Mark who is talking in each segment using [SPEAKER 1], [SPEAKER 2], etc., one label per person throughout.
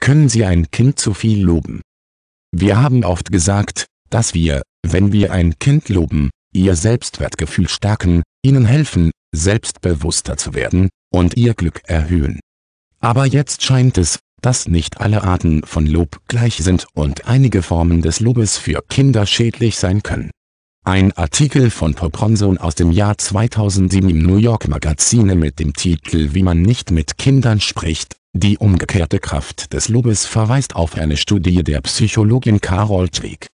[SPEAKER 1] können Sie ein Kind zu viel loben. Wir haben oft gesagt, dass wir, wenn wir ein Kind loben, ihr Selbstwertgefühl stärken, ihnen helfen, selbstbewusster zu werden und ihr Glück erhöhen. Aber jetzt scheint es, dass nicht alle Arten von Lob gleich sind und einige Formen des Lobes für Kinder schädlich sein können. Ein Artikel von Popronson aus dem Jahr 2007 im New York Magazine mit dem Titel Wie man nicht mit Kindern spricht, die umgekehrte Kraft des Lobes verweist auf eine Studie der Psychologin Carol Dweck.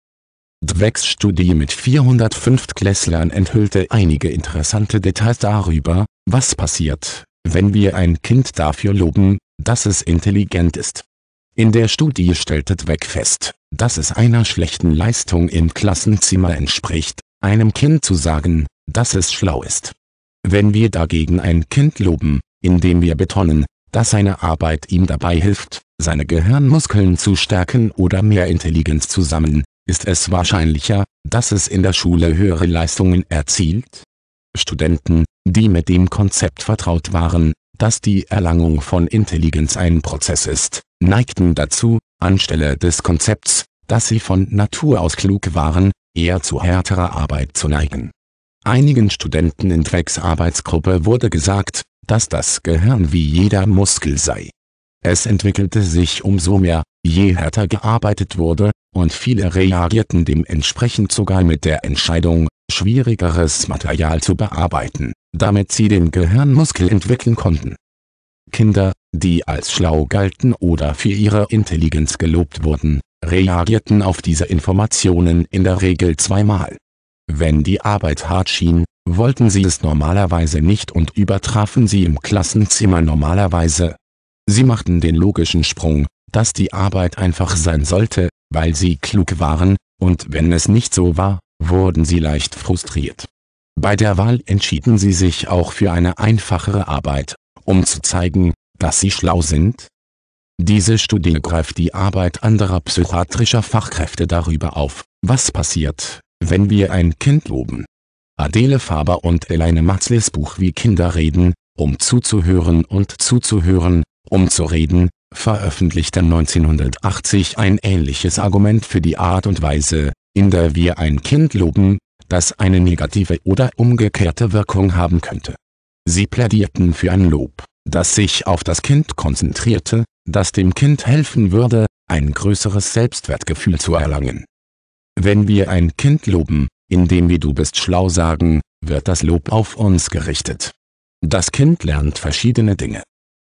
[SPEAKER 1] Dwecks Studie mit 405 Klässlern enthüllte einige interessante Details darüber, was passiert, wenn wir ein Kind dafür loben, dass es intelligent ist. In der Studie stellte Dweck fest, dass es einer schlechten Leistung im Klassenzimmer entspricht, einem Kind zu sagen, dass es schlau ist. Wenn wir dagegen ein Kind loben, indem wir betonen, dass seine Arbeit ihm dabei hilft, seine Gehirnmuskeln zu stärken oder mehr Intelligenz zu sammeln, ist es wahrscheinlicher, dass es in der Schule höhere Leistungen erzielt? Studenten, die mit dem Konzept vertraut waren, dass die Erlangung von Intelligenz ein Prozess ist, neigten dazu, anstelle des Konzepts, dass sie von Natur aus klug waren, eher zu härterer Arbeit zu neigen. Einigen Studenten in Drecks Arbeitsgruppe wurde gesagt, dass das Gehirn wie jeder Muskel sei. Es entwickelte sich umso mehr, je härter gearbeitet wurde, und viele reagierten dementsprechend sogar mit der Entscheidung, schwierigeres Material zu bearbeiten, damit sie den Gehirnmuskel entwickeln konnten. Kinder, die als schlau galten oder für ihre Intelligenz gelobt wurden, reagierten auf diese Informationen in der Regel zweimal. Wenn die Arbeit hart schien, wollten sie es normalerweise nicht und übertrafen sie im Klassenzimmer normalerweise. Sie machten den logischen Sprung, dass die Arbeit einfach sein sollte, weil sie klug waren, und wenn es nicht so war, wurden sie leicht frustriert. Bei der Wahl entschieden sie sich auch für eine einfachere Arbeit, um zu zeigen, dass sie schlau sind. Diese Studie greift die Arbeit anderer psychiatrischer Fachkräfte darüber auf, was passiert, wenn wir ein Kind loben. Adele Faber und Elaine Matzles Buch Wie Kinder reden, um zuzuhören und zuzuhören, um zu reden, veröffentlichte 1980 ein ähnliches Argument für die Art und Weise, in der wir ein Kind loben, das eine negative oder umgekehrte Wirkung haben könnte. Sie plädierten für ein Lob, das sich auf das Kind konzentrierte, das dem Kind helfen würde, ein größeres Selbstwertgefühl zu erlangen. Wenn wir ein Kind loben, indem wir du bist schlau sagen, wird das Lob auf uns gerichtet. Das Kind lernt verschiedene Dinge.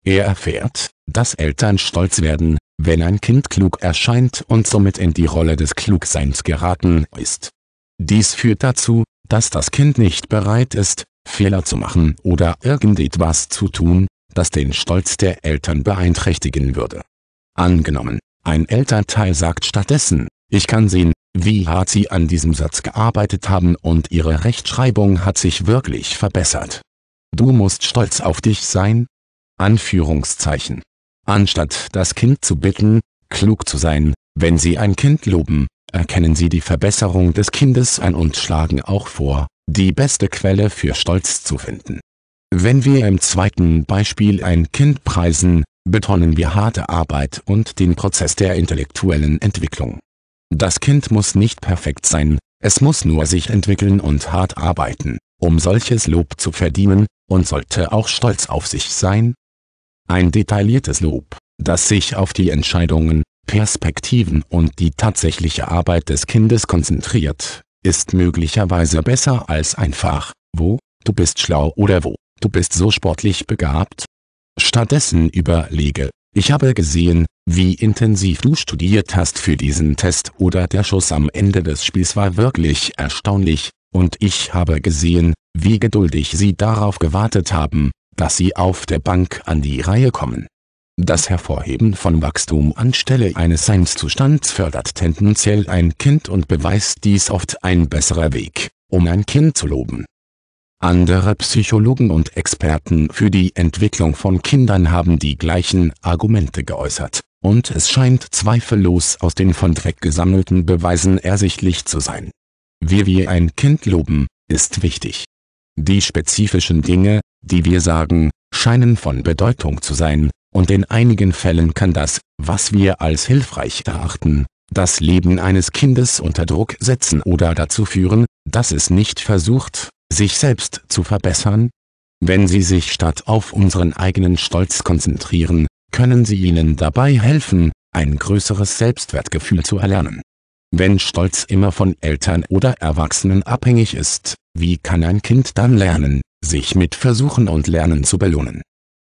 [SPEAKER 1] Er erfährt, dass Eltern stolz werden, wenn ein Kind klug erscheint und somit in die Rolle des Klugseins geraten ist. Dies führt dazu, dass das Kind nicht bereit ist, Fehler zu machen oder irgendetwas zu tun, das den Stolz der Eltern beeinträchtigen würde. Angenommen, ein Elternteil sagt stattdessen, ich kann sehen, wie hart sie an diesem Satz gearbeitet haben und ihre Rechtschreibung hat sich wirklich verbessert. Du musst stolz auf dich sein? Anführungszeichen. Anstatt das Kind zu bitten, klug zu sein, wenn sie ein Kind loben, erkennen sie die Verbesserung des Kindes an und schlagen auch vor, die beste Quelle für Stolz zu finden. Wenn wir im zweiten Beispiel ein Kind preisen, betonen wir harte Arbeit und den Prozess der intellektuellen Entwicklung. Das Kind muss nicht perfekt sein, es muss nur sich entwickeln und hart arbeiten, um solches Lob zu verdienen, und sollte auch stolz auf sich sein. Ein detailliertes Lob, das sich auf die Entscheidungen, Perspektiven und die tatsächliche Arbeit des Kindes konzentriert, ist möglicherweise besser als einfach, wo, du bist schlau oder wo, du bist so sportlich begabt. Stattdessen überlege, ich habe gesehen, wie intensiv du studiert hast für diesen Test oder der Schuss am Ende des Spiels war wirklich erstaunlich, und ich habe gesehen, wie geduldig sie darauf gewartet haben, dass sie auf der Bank an die Reihe kommen. Das Hervorheben von Wachstum anstelle eines Seinszustands fördert tendenziell ein Kind und beweist dies oft ein besserer Weg, um ein Kind zu loben. Andere Psychologen und Experten für die Entwicklung von Kindern haben die gleichen Argumente geäußert und es scheint zweifellos aus den von Dreck gesammelten Beweisen ersichtlich zu sein. Wie Wir ein Kind loben, ist wichtig. Die spezifischen Dinge, die wir sagen, scheinen von Bedeutung zu sein, und in einigen Fällen kann das, was wir als hilfreich erachten, das Leben eines Kindes unter Druck setzen oder dazu führen, dass es nicht versucht, sich selbst zu verbessern? Wenn Sie sich statt auf unseren eigenen Stolz konzentrieren, können sie ihnen dabei helfen, ein größeres Selbstwertgefühl zu erlernen. Wenn Stolz immer von Eltern oder Erwachsenen abhängig ist, wie kann ein Kind dann lernen, sich mit Versuchen und Lernen zu belohnen?